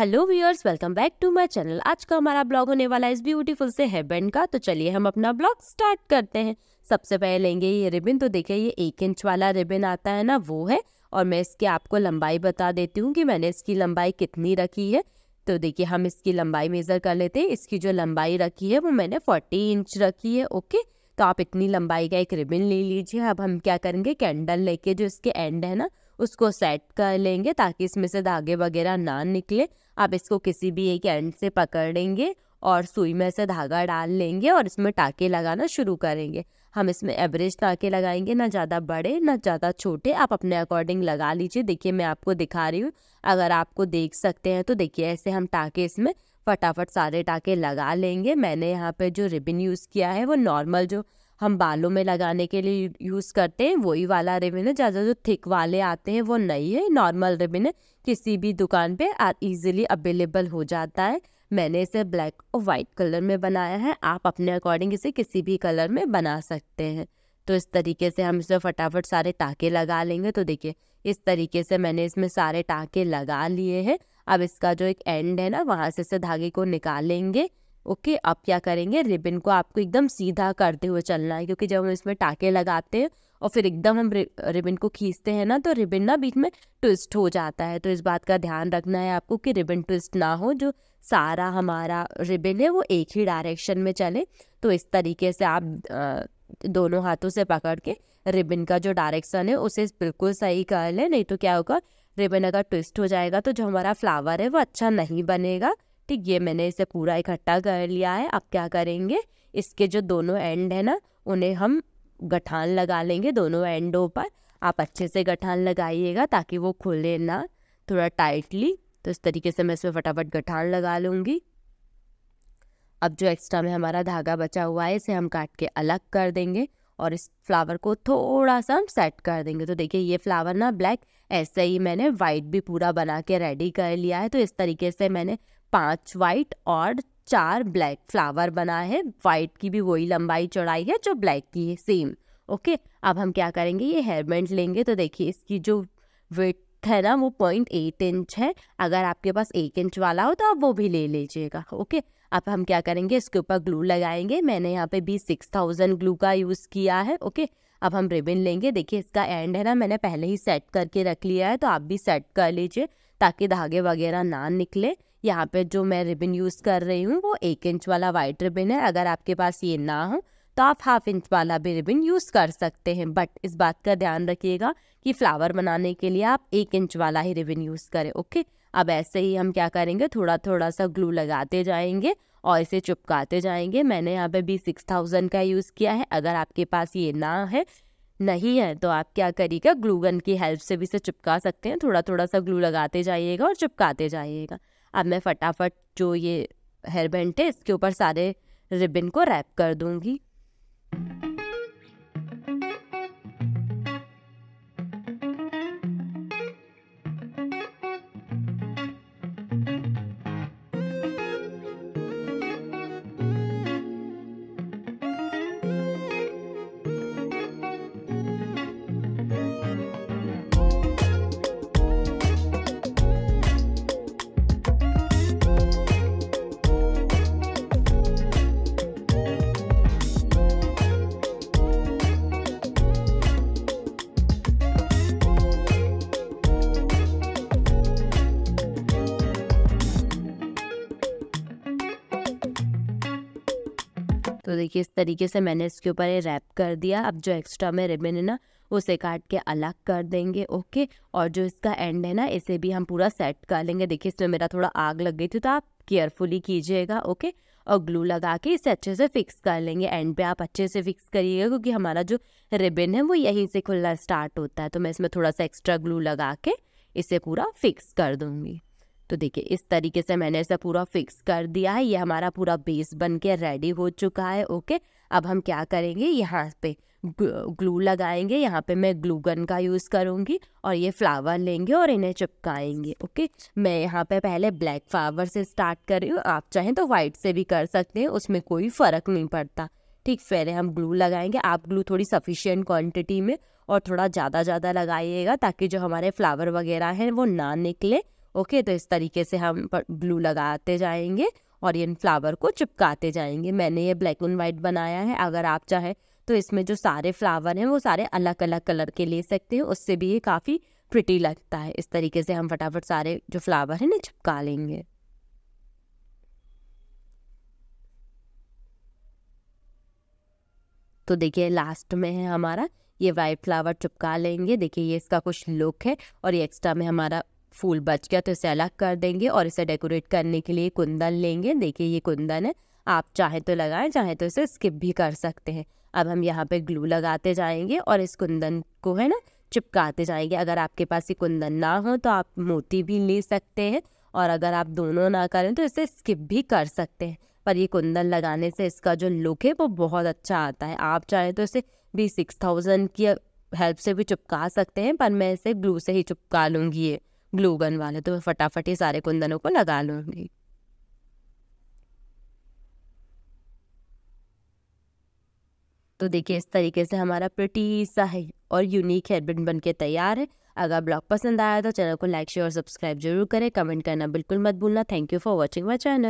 hello viewers welcome back to my channel आज का हमारा ब्लॉग होने वाला है इस ब्यूटीफुल से बैंड का तो चलिए हम अपना ब्लॉग स्टार्ट करते हैं सबसे पहले लेंगे ये रिबन तो देखिए ये एक इंच वाला रिबन आता है ना वो है और मैं इसकी आपको लंबाई बता देती हूँ कि मैंने इसकी लंबाई कितनी रखी है तो देखिए हम इसकी लंबाई मेज़र कर लेते हैं इसकी जो लंबाई रखी है वो मैंने फोर्टी इंच रखी है ओके तो आप इतनी लंबाई का एक रिबन ले लीजिए अब हम क्या करेंगे कैंडल लेके जो इसके एंड है ना उसको सेट कर लेंगे ताकि इसमें से धागे वगैरह ना निकले आप इसको किसी भी एक एंड से पकड़ेंगे और सुई में से धागा डाल लेंगे और इसमें टाके लगाना शुरू करेंगे हम इसमें एवरेज टाके लगाएंगे ना ज़्यादा बड़े ना ज़्यादा छोटे आप अपने अकॉर्डिंग लगा लीजिए देखिए मैं आपको दिखा रही हूँ अगर आपको देख सकते हैं तो देखिए ऐसे हम टाके इसमें फटाफट सारे टाके लगा लेंगे मैंने यहाँ पर जो रिबिन यूज़ किया है वो नॉर्मल जो हम बालों में लगाने के लिए यूज़ करते हैं वही वाला रिबिन है ज़्यादा जो थिक वाले आते हैं वो नहीं है नॉर्मल रिबिन है किसी भी दुकान पे ईजिली अवेलेबल हो जाता है मैंने इसे ब्लैक और वाइट कलर में बनाया है आप अपने अकॉर्डिंग इसे किसी भी कलर में बना सकते हैं तो इस तरीके से हम इसमें फटाफट सारे टाँके लगा लेंगे तो देखिए इस तरीके से मैंने इसमें सारे टाँके लगा लिए हैं अब इसका जो एक एंड है ना वहाँ से इसे धागे को निकालेंगे ओके आप क्या करेंगे रिबन को आपको एकदम सीधा करते हुए चलना है क्योंकि जब हम इसमें टाके लगाते हैं और फिर एकदम हम रिबन को खींचते हैं ना तो रिबन ना बीच में ट्विस्ट हो जाता है तो इस बात का ध्यान रखना है आपको कि रिबन ट्विस्ट ना हो जो सारा हमारा रिबन है वो एक ही डायरेक्शन में चले तो इस तरीके से आप दोनों हाथों से पकड़ के रिबन का जो डायरेक्शन है उसे बिल्कुल सही कर लें नहीं तो क्या होगा रिबन अगर ट्विस्ट हो जाएगा तो जो हमारा फ्लावर है वो अच्छा नहीं बनेगा ठीक ये मैंने इसे पूरा इकट्ठा कर लिया है अब क्या करेंगे इसके जो दोनों एंड है ना उन्हें हम गठान लगा लेंगे दोनों एंडों पर आप अच्छे से गठान लगाइएगा ताकि वो खुले ना थोड़ा टाइटली तो इस तरीके से मैं इसमें फटाफट गठान लगा लूँगी अब जो एक्स्ट्रा में हमारा धागा बचा हुआ है इसे हम काट के अलग कर देंगे और इस फ्लावर को थोड़ा सा हम सेट कर देंगे तो देखिए ये फ्लावर ना ब्लैक ऐसे ही मैंने वाइट भी पूरा बना के रेडी कर लिया है तो इस तरीके से मैंने पांच वाइट और चार ब्लैक फ्लावर बना है वाइट की भी वही लंबाई चौड़ाई है जो ब्लैक की है सेम ओके अब हम क्या करेंगे ये हेयरबैंड लेंगे तो देखिए इसकी जो वेट है ना वो पॉइंट एट इंच है अगर आपके पास एक इंच वाला हो तो आप वो भी ले लीजिएगा ओके अब हम क्या करेंगे इसके ऊपर ग्लू लगाएंगे मैंने यहाँ पे भी सिक्स थाउजेंड ग्लू का यूज़ किया है ओके अब हम रिबन लेंगे देखिए इसका एंड है ना मैंने पहले ही सेट करके रख लिया है तो आप भी सेट कर लीजिए ताकि धागे वगैरह ना निकले यहाँ पे जो मैं रिबन यूज़ कर रही हूँ वो एक इंच वाला वाइट रिबन है अगर आपके पास ये ना हो तो आप हाफ इंच वाला भी रिबन यूज़ कर सकते हैं बट इस बात का ध्यान रखिएगा कि फ्लावर बनाने के लिए आप एक इंच वाला ही रिबन यूज़ करें ओके अब ऐसे ही हम क्या करेंगे थोड़ा थोड़ा सा ग्लू लगाते जाएंगे और इसे चिपकाते जाएंगे मैंने यहाँ पे बी सिक्स थाउजेंड का यूज़ किया है अगर आपके पास ये ना है नहीं है तो आप क्या करिएगा ग्लू गन की हेल्प से भी इसे चिपका सकते हैं थोड़ा थोड़ा सा ग्लू लगाते जाइएगा और चिपकाते जाइएगा अब मैं फटाफट जो ये हेयर बैंड है इसके ऊपर सारे रिबन को रैप कर दूँगी तो देखिए इस तरीके से मैंने इसके ऊपर ये रैप कर दिया अब जो एक्स्ट्रा में रिबन है ना उसे काट के अलग कर देंगे ओके और जो इसका एंड है ना इसे भी हम पूरा सेट कर लेंगे देखिए इसमें मेरा थोड़ा आग लग गई थी तो आप केयरफुली कीजिएगा ओके और ग्लू लगा के इसे अच्छे से फिक्स कर लेंगे एंड पे आप अच्छे से फिक्स करिएगा क्योंकि हमारा जो रिबन है वो यहीं से खुलना स्टार्ट होता है तो मैं इसमें थोड़ा सा एक्स्ट्रा ग्लू लगा के इसे पूरा फिक्स कर दूँगी तो देखिए इस तरीके से मैंने इसे पूरा फिक्स कर दिया है ये हमारा पूरा बेस बन के रेडी हो चुका है ओके अब हम क्या करेंगे यहाँ पे ग्लू लगाएंगे यहाँ पे मैं ग्लू गन का यूज़ करूँगी और ये फ्लावर लेंगे और इन्हें चिपकाएंगे ओके मैं यहाँ पे पहले ब्लैक फ्लावर से स्टार्ट कर रही हूँ आप चाहें तो वाइट से भी कर सकते हैं उसमें कोई फ़र्क नहीं पड़ता ठीक पहले हम ग्लू लगाएंगे आप ग्लू थोड़ी सफिशियंट क्वान्टिटी में और थोड़ा ज़्यादा ज़्यादा लगाइएगा ताकि जो हमारे फ्लावर वगैरह हैं वो ना निकले ओके तो इस तरीके से हम ग्लू लगाते जाएंगे और इन फ्लावर को चिपकाते जाएंगे मैंने ये ब्लैक एंड वाइट बनाया है अगर आप चाहें तो इसमें जो सारे फ्लावर हैं वो सारे अलग अलग कलर के ले सकते हैं उससे भी ये काफ़ी प्रिटी लगता है इस तरीके से हम फटाफट सारे जो फ्लावर हैं ना चिपका लेंगे तो देखिए लास्ट में है हमारा ये वाइट फ्लावर चिपका लेंगे देखिए ये इसका कुछ लुक है और ये एक्स्ट्रा में हमारा फूल बच गया तो इसे अलग कर देंगे और इसे डेकोरेट करने के लिए कुंदन लेंगे देखिए ये कुंदन है आप चाहे तो लगाएं चाहे तो इसे स्किप भी कर सकते हैं अब हम यहाँ पे ग्लू लगाते जाएंगे और इस कुंदन को है ना चिपकाते जाएंगे अगर आपके पास ये कुंदन ना हो तो आप मोती भी ले सकते हैं और अगर आप दोनों ना करें तो इसे स्किप भी कर सकते हैं पर ये कुंदन लगाने से इसका जो लुक है वो बहुत अच्छा आता है आप चाहें तो इसे भी सिक्स थाउजेंड की हेल्प से भी चिपका सकते हैं पर मैं इसे ग्लू से ही चिपका लूँगी ये ग्लू गन वाले तो फटाफट ही सारे कुंदनों को लगा लूंगी तो देखिए इस तरीके से हमारा प्रटी सा है और यूनिक हेयरबिन बन के तैयार है अगर ब्लॉग पसंद आया तो चैनल को लाइक शेयर और सब्सक्राइब जरूर करें कमेंट करना बिल्कुल मत भूलना thank you for watching my channel